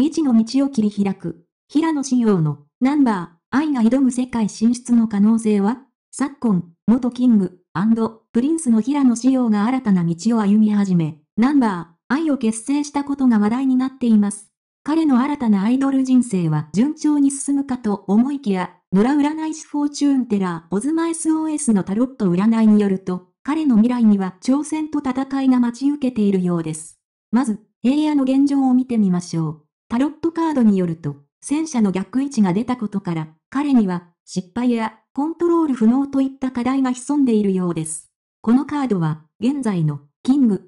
未知の道を切り開く、平野紫耀の、ナンバー、愛が挑む世界進出の可能性は昨今、元キング、プリンスの平野紫耀が新たな道を歩み始め、ナンバー、愛を結成したことが話題になっています。彼の新たなアイドル人生は順調に進むかと思いきや、野良占い師フォーチューンテラーオズマ SOS のタロット占いによると、彼の未来には挑戦と戦いが待ち受けているようです。まず、平野の現状を見てみましょう。タロットカードによると、戦車の逆位置が出たことから、彼には失敗やコントロール不能といった課題が潜んでいるようです。このカードは、現在のキング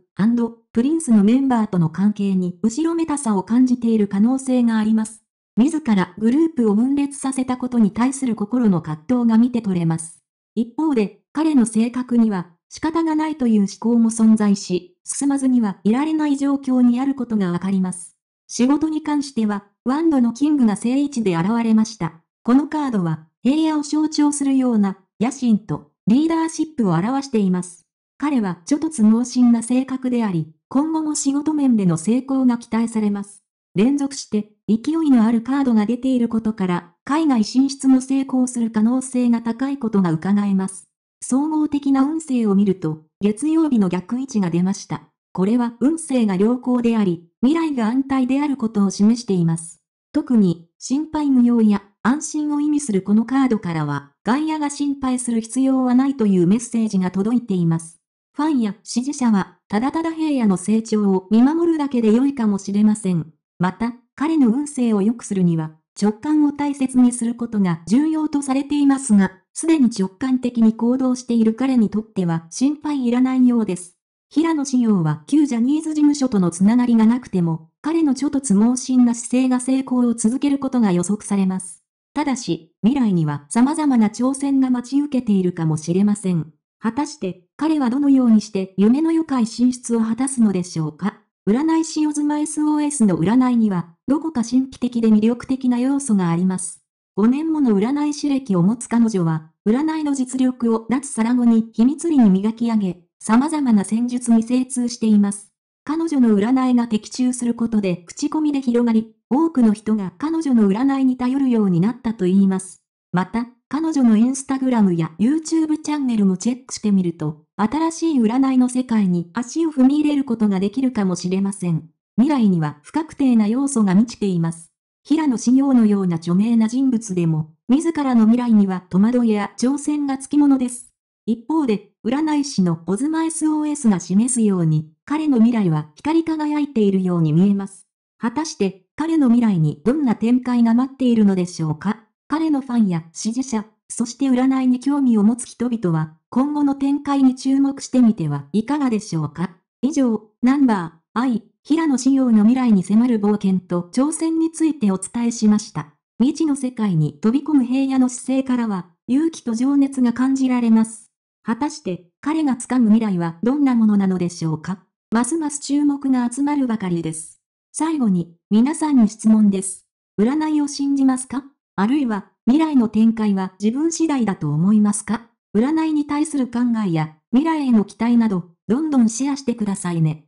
プリンスのメンバーとの関係に後ろめたさを感じている可能性があります。自らグループを分裂させたことに対する心の葛藤が見て取れます。一方で、彼の性格には仕方がないという思考も存在し、進まずにはいられない状況にあることがわかります。仕事に関しては、ワンドのキングが正位置で現れました。このカードは、平野を象徴するような、野心と、リーダーシップを表しています。彼は、ちょっと盲信な性格であり、今後も仕事面での成功が期待されます。連続して、勢いのあるカードが出ていることから、海外進出も成功する可能性が高いことが伺えます。総合的な運勢を見ると、月曜日の逆位置が出ました。これは運勢が良好であり、未来が安泰であることを示しています。特に、心配無用や安心を意味するこのカードからは、外野が心配する必要はないというメッセージが届いています。ファンや支持者は、ただただ平野の成長を見守るだけで良いかもしれません。また、彼の運勢を良くするには、直感を大切にすることが重要とされていますが、すでに直感的に行動している彼にとっては心配いらないようです。平野紫耀は旧ジャニーズ事務所とのつながりがなくても、彼のちょっと盲信な姿勢が成功を続けることが予測されます。ただし、未来には様々な挑戦が待ち受けているかもしれません。果たして、彼はどのようにして夢の予界進出を果たすのでしょうか占い師オズマ SOS の占いには、どこか神秘的で魅力的な要素があります。5年もの占い師歴を持つ彼女は、占いの実力を脱サラ後に秘密裏に磨き上げ、様々な戦術に精通しています。彼女の占いが的中することで口コミで広がり、多くの人が彼女の占いに頼るようになったと言います。また、彼女のインスタグラムや YouTube チャンネルもチェックしてみると、新しい占いの世界に足を踏み入れることができるかもしれません。未来には不確定な要素が満ちています。平野紫耀のような著名な人物でも、自らの未来には戸惑いや挑戦がつきものです。一方で、占い師のオズマ SOS が示すように、彼の未来は光り輝いているように見えます。果たして、彼の未来にどんな展開が待っているのでしょうか彼のファンや支持者、そして占いに興味を持つ人々は、今後の展開に注目してみてはいかがでしょうか以上、ナンバー、I、平野紫耀の未来に迫る冒険と挑戦についてお伝えしました。未知の世界に飛び込む平野の姿勢からは、勇気と情熱が感じられます。果たして彼が掴む未来はどんなものなのでしょうかますます注目が集まるばかりです。最後に皆さんに質問です。占いを信じますかあるいは未来の展開は自分次第だと思いますか占いに対する考えや未来への期待などどんどんシェアしてくださいね。